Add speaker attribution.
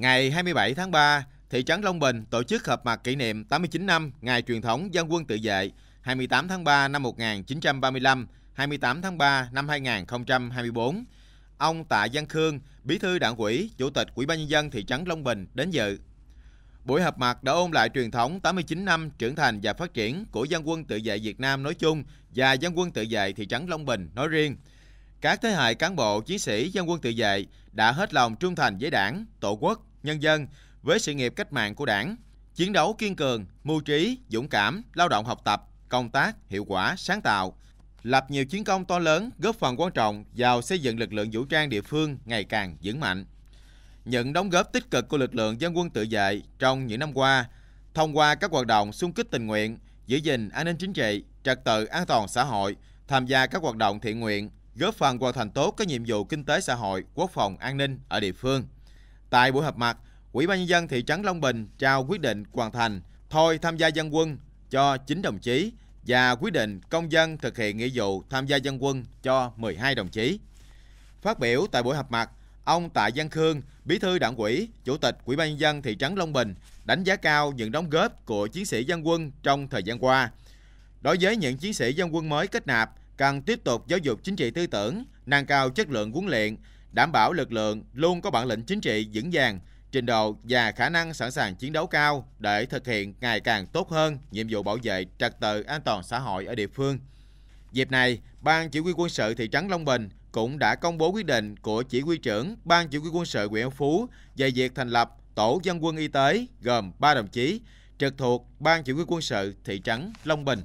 Speaker 1: Ngày 27 tháng 3, thị trấn Long Bình tổ chức họp mặt kỷ niệm 89 năm Ngày truyền thống dân quân tự vệ 28 tháng 3 năm 1935, 28 tháng 3 năm 2024. Ông Tạ Văn Khương, Bí thư Đảng ủy, Chủ tịch Ủy ban nhân dân thị trấn Long Bình đến dự. Buổi họp mặt đã ôn lại truyền thống 89 năm trưởng thành và phát triển của dân quân tự vệ Việt Nam nói chung và dân quân tự vệ thị trấn Long Bình nói riêng. Các thế hệ cán bộ, chiến sĩ dân quân tự vệ đã hết lòng trung thành với đảng, tổ quốc, nhân dân với sự nghiệp cách mạng của đảng. Chiến đấu kiên cường, mưu trí, dũng cảm, lao động học tập, công tác, hiệu quả, sáng tạo, lập nhiều chiến công to lớn góp phần quan trọng vào xây dựng lực lượng vũ trang địa phương ngày càng vững mạnh. Những đóng góp tích cực của lực lượng dân quân tự vệ trong những năm qua, thông qua các hoạt động xung kích tình nguyện, giữ gìn an ninh chính trị, trật tự an toàn xã hội, tham gia các hoạt động thiện nguyện, góp phần hoàn thành tốt các nhiệm vụ kinh tế xã hội, quốc phòng an ninh ở địa phương. Tại buổi họp mặt, Ủy ban nhân dân thị trấn Long Bình trao quyết định hoàn thành thôi tham gia dân quân cho 9 đồng chí và quyết định công dân thực hiện nghĩa vụ tham gia dân quân cho 12 đồng chí. Phát biểu tại buổi họp mặt, ông Tạ Văn Khương, Bí thư Đảng ủy, Chủ tịch Ủy ban nhân dân thị trấn Long Bình đánh giá cao những đóng góp của chiến sĩ dân quân trong thời gian qua. Đối với những chiến sĩ dân quân mới kết nạp, cần tiếp tục giáo dục chính trị tư tưởng, nâng cao chất lượng huấn luyện, đảm bảo lực lượng luôn có bản lĩnh chính trị vững vàng, trình độ và khả năng sẵn sàng chiến đấu cao để thực hiện ngày càng tốt hơn nhiệm vụ bảo vệ trật tự an toàn xã hội ở địa phương. Dịp này, Ban Chỉ huy quân sự thị trấn Long Bình cũng đã công bố quyết định của Chỉ huy trưởng Ban Chỉ huy quân sự huyện Phú về việc thành lập Tổ dân quân y tế gồm 3 đồng chí trực thuộc Ban Chỉ huy quân sự thị trấn Long Bình.